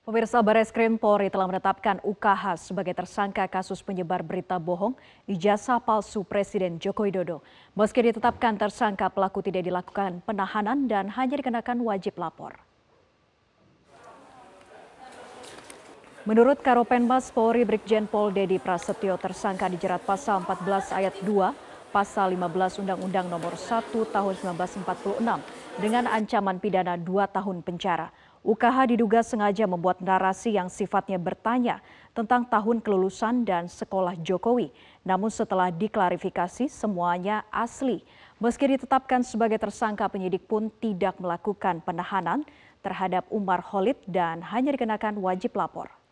Pemirsa Bareskrim Polri telah menetapkan UKH sebagai tersangka kasus penyebar berita bohong di jasa palsu Presiden Joko Widodo. Meski ditetapkan tersangka, pelaku tidak dilakukan penahanan dan hanya dikenakan wajib lapor. Menurut Karopenmas Polri Brigjen Pol Dedi Prasetyo, tersangka dijerat pasal 14 ayat 2 pasal 15 Undang-Undang Nomor 1 Tahun 1946 dengan ancaman pidana 2 tahun penjara. UKH diduga sengaja membuat narasi yang sifatnya bertanya tentang tahun kelulusan dan sekolah Jokowi. Namun setelah diklarifikasi semuanya asli. Meski ditetapkan sebagai tersangka penyidik pun tidak melakukan penahanan terhadap Umar Holid dan hanya dikenakan wajib lapor.